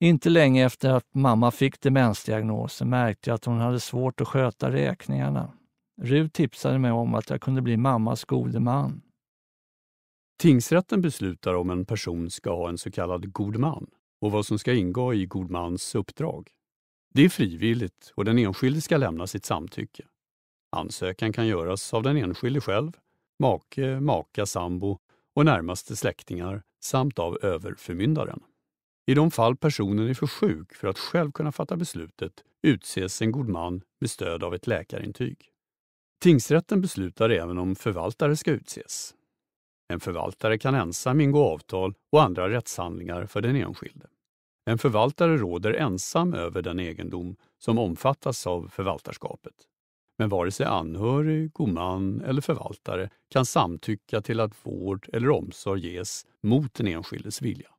Inte länge efter att mamma fick demensdiagnosen märkte jag att hon hade svårt att sköta räkningarna. Rud tipsade mig om att jag kunde bli mammas gode man. Tingsrätten beslutar om en person ska ha en så kallad god man och vad som ska ingå i god mans uppdrag. Det är frivilligt och den enskilde ska lämna sitt samtycke. Ansökan kan göras av den enskilde själv, make, maka, sambo och närmaste släktingar samt av överförmyndaren. I de fall personen är för sjuk för att själv kunna fatta beslutet utses en god man med stöd av ett läkarintyg. Tingsrätten beslutar även om förvaltare ska utses. En förvaltare kan ensam ingå avtal och andra rättshandlingar för den enskilde. En förvaltare råder ensam över den egendom som omfattas av förvaltarskapet. Men vare sig anhörig, god man eller förvaltare kan samtycka till att vård eller omsorg ges mot den enskildes vilja.